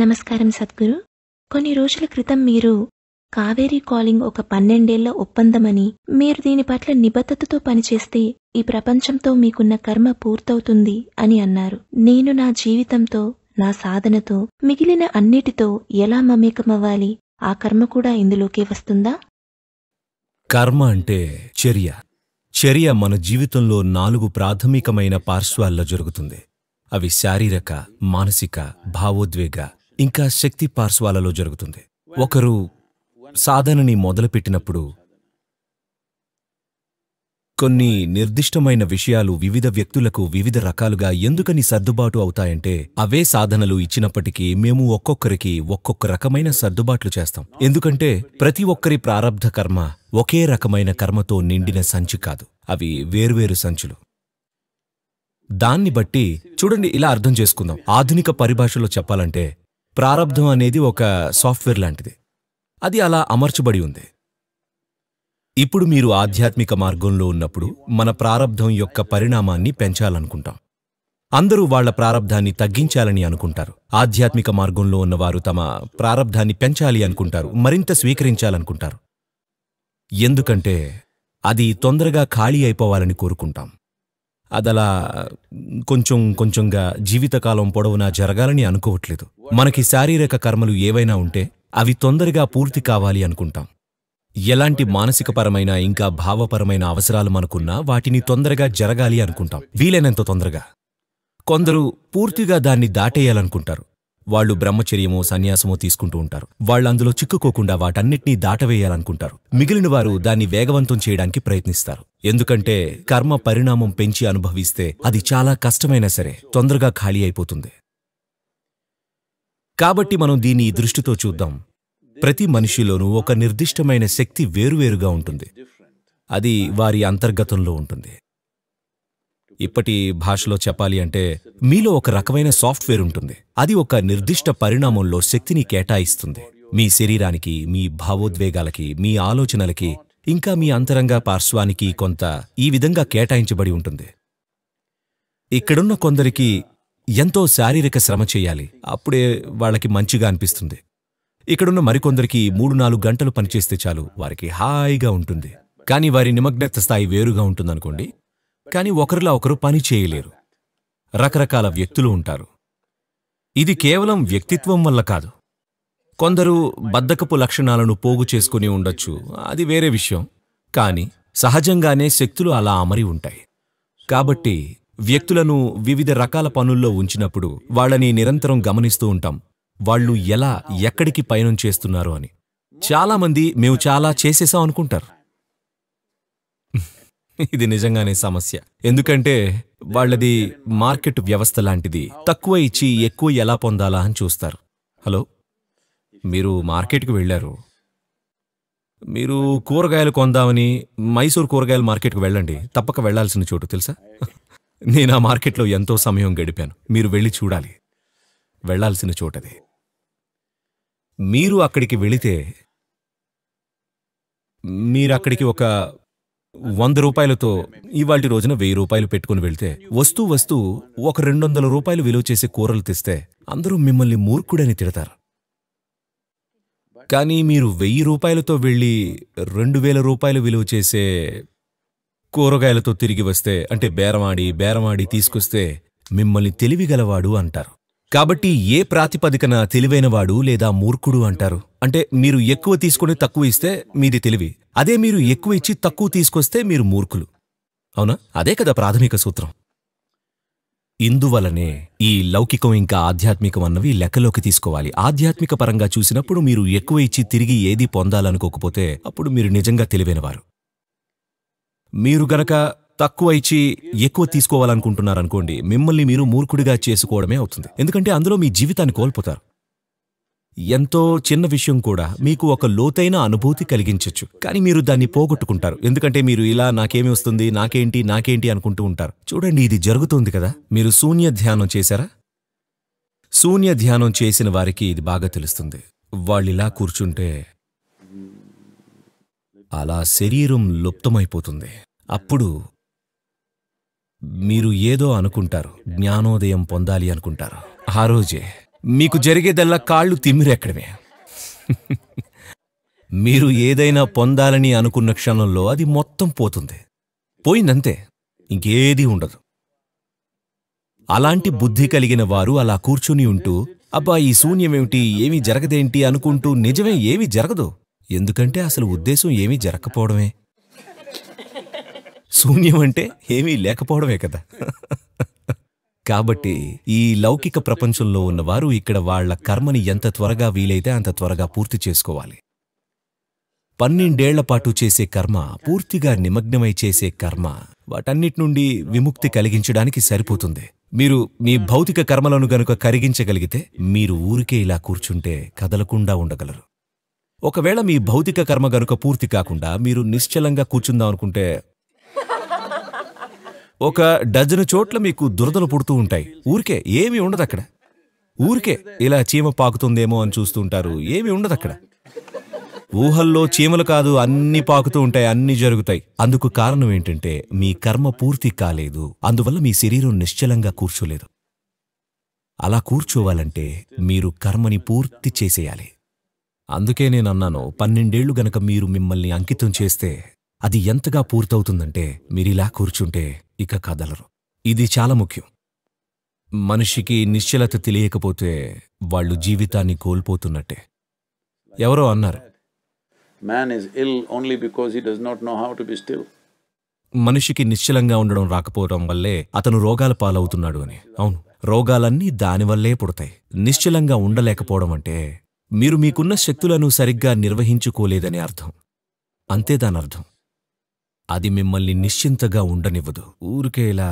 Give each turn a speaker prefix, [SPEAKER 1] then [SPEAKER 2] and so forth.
[SPEAKER 1] నమస్కారం సద్గురు కొన్ని రోజుల క్రితం మీరు కావేరీ కాలింగ్ ఒక పన్నెండేళ్ల ఒప్పందమని మీరు దీని పట్ల నిబద్ధతతో పనిచేస్తే ఈ ప్రపంచంతో మీకున్న కర్మ పూర్తవుతుంది అని అన్నారు నేను నా జీవితంతో నా సాధనతో మిగిలిన అన్నిటితో ఎలా మమేకమవ్వాలి ఆ కర్మ కూడా ఇందులోకే వస్తుందా కర్మ అంటే చర్య చర్య మన జీవితంలో నాలుగు ప్రాథమికమైన పార్శ్వాల్లో జరుగుతుంది అవి శారీరక మానసిక భావోద్వేగ ఇంకా శక్తి పార్శ్వాలలో జరుగుతుంది ఒకరు సాధనని మొదలుపెట్టినప్పుడు కొన్ని నిర్దిష్టమైన విషయాలు వివిధ వ్యక్తులకు వివిధ రకాలుగా ఎందుకని సర్దుబాటు అవుతాయంటే అవే సాధనలు ఇచ్చినప్పటికీ మేము ఒక్కొక్కరికి ఒక్కొక్క రకమైన సర్దుబాట్లు చేస్తాం ఎందుకంటే ప్రతి ఒక్కరి ప్రారంధ కర్మ ఒకే రకమైన కర్మతో నిండిన సంచి కాదు అవి వేర్వేరు సంచులు దాన్ని బట్టి చూడండి ఇలా అర్థం చేసుకుందాం ఆధునిక పరిభాషలో చెప్పాలంటే ప్రారబ్ధం అనేది ఒక సాఫ్ట్వేర్ లాంటిది అది అలా అమర్చబడి ఉంది ఇప్పుడు మీరు ఆధ్యాత్మిక మార్గంలో ఉన్నప్పుడు మన ప్రారబ్ధం యొక్క పరిణామాన్ని పెంచాలనుకుంటాం అందరూ వాళ్ల ప్రారబ్ధాన్ని తగ్గించాలని అనుకుంటారు ఆధ్యాత్మిక మార్గంలో ఉన్నవారు తమ ప్రారబ్ధాన్ని పెంచాలి అనుకుంటారు మరింత స్వీకరించాలనుకుంటారు ఎందుకంటే అది తొందరగా ఖాళీ అయిపోవాలని కోరుకుంటాం అదలా కొంచెం కొంచెంగా జీవితకాలం పొడవునా జరగాలని అనుకోవట్లేదు మనకి శారీరక కర్మలు ఏవైనా ఉంటే అవి తొందరగా పూర్తి కావాలి అనుకుంటాం ఎలాంటి మానసికపరమైన ఇంకా భావపరమైన అవసరాలు మనకున్నా వాటిని తొందరగా జరగాలి అనుకుంటాం వీలైనంత తొందరగా కొందరు పూర్తిగా దాన్ని దాటేయాలనుకుంటారు వాళ్ళు బ్రహ్మచర్యమో సన్యాసమో తీసుకుంటూ ఉంటారు వాళ్ళు అందులో చిక్కుకోకుండా వాటన్నిటినీ దాటవేయాలనుకుంటారు మిగిలిన వారు దాన్ని వేగవంతం చేయడానికి ప్రయత్నిస్తారు ఎందుకంటే కర్మ పరిణామం పెంచి అనుభవిస్తే అది చాలా కష్టమైనా సరే తొందరగా ఖాళీ అయిపోతుంది కాబట్టి మనం దీన్ని దృష్టితో చూద్దాం ప్రతి మనిషిలోనూ ఒక నిర్దిష్టమైన శక్తి వేరువేరుగా ఉంటుంది అది వారి అంతర్గతంలో ఉంటుంది ఇప్పటి భాషలో చెప్పాలి అంటే మీలో ఒక రకమైన సాఫ్ట్వేర్ ఉంటుంది అది ఒక నిర్దిష్ట పరిణామంలో శక్తిని కేటాయిస్తుంది మీ శరీరానికి మీ భావోద్వేగాలకి మీ ఆలోచనలకి ఇంకా మీ అంతరంగ పార్శ్వానికి కొంత ఈ విధంగా కేటాయించబడి ఉంటుంది ఇక్కడున్న కొందరికి ఎంతో శారీరక శ్రమ చేయాలి అప్పుడే వాళ్ళకి మంచిగా అనిపిస్తుంది ఇక్కడున్న మరికొందరికి మూడు నాలుగు గంటలు పనిచేస్తే చాలు వారికి హాయిగా ఉంటుంది కానీ వారి నిమగ్నత స్థాయి వేరుగా ఉంటుందనుకోండి కానీ ఒకరిలా ఒకరు పని చేయలేరు రకరకాల వ్యక్తులు ఉంటారు ఇది కేవలం వ్యక్తిత్వం వల్ల కాదు కొందరు బద్దకపు లక్షణాలను పోగు చేసుకుని ఉండొచ్చు అది వేరే విషయం కానీ సహజంగానే శక్తులు అలా అమరి ఉంటాయి కాబట్టి వ్యక్తులను వివిధ రకాల పనుల్లో ఉంచినప్పుడు వాళ్ళని నిరంతరం గమనిస్తూ ఉంటాం వాళ్ళు ఎలా ఎక్కడికి పయనం చేస్తున్నారు అని చాలామంది మేము చాలా చేసేసాం అనుకుంటారు ఇది నిజంగానే సమస్య ఎందుకంటే వాళ్ళది మార్కెట్ వ్యవస్థ లాంటిది తక్కువ ఇచ్చి ఎక్కువ ఎలా పొందాలా అని చూస్తారు హలో మీరు మార్కెట్కి వెళ్ళారు మీరు కూరగాయలు కొందామని మైసూర్ కూరగాయల మార్కెట్కి వెళ్ళండి తప్పక వెళ్లాల్సిన చోటు తెలుసా నేను ఆ మార్కెట్లో ఎంతో సమయం గడిపాను మీరు వెళ్ళి చూడాలి వెళ్లాల్సిన చోటది మీరు అక్కడికి వెళితే మీరు అక్కడికి ఒక వంద రూపాయలతో ఇవాళ రోజున వెయ్యి రూపాయలు పెట్టుకుని వెళ్తే వస్తూ వస్తూ ఒక రెండు వందల రూపాయలు విలువ చేసే కూరలు తెస్తే అందరూ మిమ్మల్ని మూర్ఖుడని తిడతారు కానీ మీరు వెయ్యి రూపాయలతో వెళ్ళి రెండు వేల రూపాయలు విలువ చేసే కూరగాయలతో తిరిగి వస్తే అంటే బేరమాడి బేరమాడి తీసుకొస్తే మిమ్మల్ని తెలివిగలవాడు అంటారు కాబట్టి ఏ ప్రాతిపదికన తెలివైనవాడు లేదా మూర్ఖుడు అంటారు అంటే మీరు ఎక్కువ తీసుకుని తక్కువ ఇస్తే మీది తెలివి అదే మీరు ఎక్కువ ఇచ్చి తక్కువ తీసుకొస్తే మీరు మూర్ఖులు అవునా అదే కదా ప్రాథమిక సూత్రం ఇందువలనే ఈ లౌకికం ఇంకా ఆధ్యాత్మికం అన్నవి లెక్కలోకి తీసుకోవాలి ఆధ్యాత్మిక పరంగా చూసినప్పుడు మీరు ఎక్కువ ఇచ్చి తిరిగి ఏది పొందాలనుకోకపోతే అప్పుడు మీరు నిజంగా తెలివైనవారు మీరు గనక తక్కువ ఇచ్చి ఎక్కువ తీసుకోవాలనుకుంటున్నారనుకోండి మిమ్మల్ని మీరు మూర్ఖుడిగా చేసుకోవడమే అవుతుంది ఎందుకంటే అందులో మీ జీవితాన్ని కోల్పోతారు ఎంతో చిన్న విషయం కూడా మీకు ఒక లోతైన అనుభూతి కలిగించవచ్చు కానీ మీరు దాన్ని పోగొట్టుకుంటారు ఎందుకంటే మీరు ఇలా నాకేమి వస్తుంది నాకేంటి నాకేంటి అనుకుంటూ ఉంటారు చూడండి ఇది జరుగుతుంది కదా మీరు శూన్య ధ్యానం చేశారా శూన్య ధ్యానం చేసిన వారికి ఇది బాగా తెలుస్తుంది వాళ్ళిలా కూర్చుంటే అలా శరీరం లుప్తమైపోతుంది అప్పుడు మీరు ఏదో అనుకుంటారు జ్ఞానోదయం పొందాలి అనుకుంటారు ఆ రోజే మీకు జరిగేదల్లా కాళ్ళు తిమ్మిరెక్కడమే మీరు ఏదైనా పొందాలని అనుకున్న క్షణంలో అది మొత్తం పోతుంది పోయిందంతే ఇంకేదీ ఉండదు అలాంటి బుద్ధి కలిగిన వారు అలా కూర్చుని ఉంటూ అబ్బా ఈ శూన్యమేమిటి ఏమీ జరగదేంటి అనుకుంటూ నిజమే ఏమీ జరగదు ఎందుకంటే అసలు ఉద్దేశం ఏమీ జరగకపోవడమే శూన్యం అంటే ఏమీ లేకపోవడమే కదా కాబట్టి ఈ లౌకిక ప్రపంచంలో ఉన్నవారు ఇక్కడ వాళ్ల కర్మని ఎంత త్వరగా వీలైతే అంత త్వరగా పూర్తి చేసుకోవాలి పన్నెండేళ్లపాటు పాటు చేసే కర్మ పూర్తిగా నిమగ్నమై చేసే కర్మ వాటన్నిటి నుండి విముక్తి కలిగించడానికి సరిపోతుంది మీరు మీ భౌతిక కర్మలను గనుక కరిగించగలిగితే మీరు ఊరికే ఇలా కూర్చుంటే కదలకుండా ఉండగలరు ఒకవేళ మీ భౌతిక కర్మ గనుక పూర్తి కాకుండా మీరు నిశ్చలంగా కూర్చుందాం అనుకుంటే ఒక డజను చోట్ల మీకు దురదలు పుడుతూ ఉంటాయి ఊరికే ఏమీ ఉండదు అక్కడ ఊరికే ఇలా చీమ పాకుతుందేమో అని చూస్తుంటారు ఏమీ ఉండదు అక్కడ ఊహల్లో చీమలు కాదు అన్ని పాకుతూ ఉంటాయి అన్ని జరుగుతాయి అందుకు కారణం ఏంటంటే మీ కర్మ పూర్తి కాలేదు అందువల్ల మీ శరీరం నిశ్చలంగా కూర్చోలేదు అలా కూర్చోవాలంటే మీరు కర్మని పూర్తి చేసేయాలి అందుకే నేను అన్నాను పన్నెండేళ్లు గనక మీరు మిమ్మల్ని అంకితం చేస్తే అది ఎంతగా పూర్తవుతుందంటే మీరిలా కూర్చుంటే ఇక కదలరు ఇది చాలా ముఖ్యం మనిషికి నిశ్చలత తెలియకపోతే వాళ్ళు జీవితాన్ని కోల్పోతున్నట్టే ఎవరో అన్నారు ill only because not no మనిషికి నిశ్చలంగా ఉండడం రాకపోవడం వల్లే అతను రోగాల పాలవుతున్నాడు అని అవును రోగాలన్నీ దానివల్లే పుడతాయి నిశ్చలంగా ఉండలేకపోవడం అంటే మీరు మీకున్న శక్తులను సరిగ్గా నిర్వహించుకోలేదని అర్థం అంతే దానర్థం అది మిమ్మల్ని నిశ్చింతగా ఉండనివ్వదు ఊరికేలా